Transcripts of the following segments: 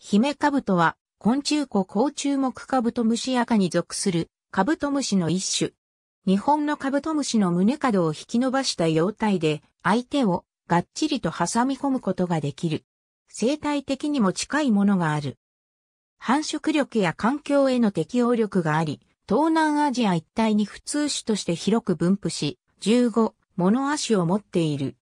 ヒメカブトは、昆虫湖甲虫目カブトムシ赤に属するカブトムシの一種。日本のカブトムシの胸角を引き伸ばした様態で、相手をがっちりと挟み込むことができる。生態的にも近いものがある。繁殖力や環境への適応力があり、東南アジア一帯に普通種として広く分布し、15、物足を持っている。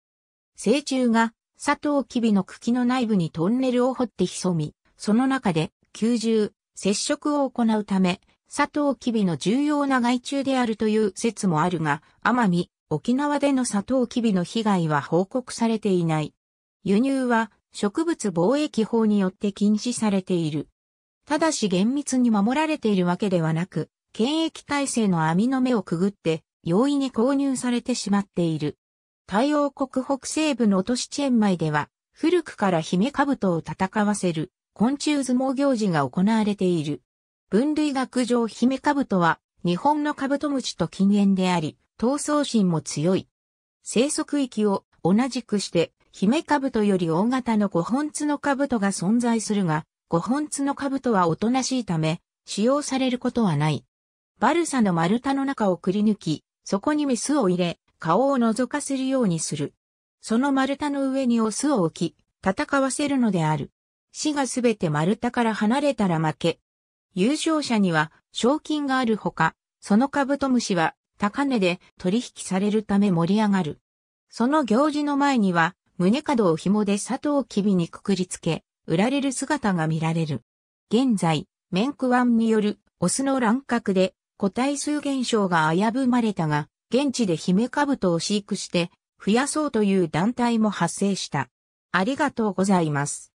成虫が、サトウキビの茎の内部にトンネルを掘って潜み、その中で、吸重、接触を行うため、サトウキビの重要な害虫であるという説もあるが、奄美、沖縄でのサトウキビの被害は報告されていない。輸入は植物防疫法によって禁止されている。ただし厳密に守られているわけではなく、検疫体制の網の目をくぐって、容易に購入されてしまっている。太陽国北西部の都市チェンマイでは、古くから姫兜を戦わせる昆虫相撲行事が行われている。分類学上姫トは日本のカブトムシと近縁であり、闘争心も強い。生息域を同じくして、姫トより大型の五本ツのトが存在するが、五本ツのトはおとなしいため、使用されることはない。バルサの丸太の中をくり抜き、そこにメスを入れ、顔を覗かせるようにする。その丸太の上にオスを置き、戦わせるのである。死がすべて丸太から離れたら負け。優勝者には賞金があるほか、そのカブトムシは高値で取引されるため盛り上がる。その行事の前には、胸角を紐で砂糖きびにくくりつけ、売られる姿が見られる。現在、メンクワンによるオスの乱獲で個体数減少が危ぶまれたが、現地で姫カブトを飼育して増やそうという団体も発生した。ありがとうございます。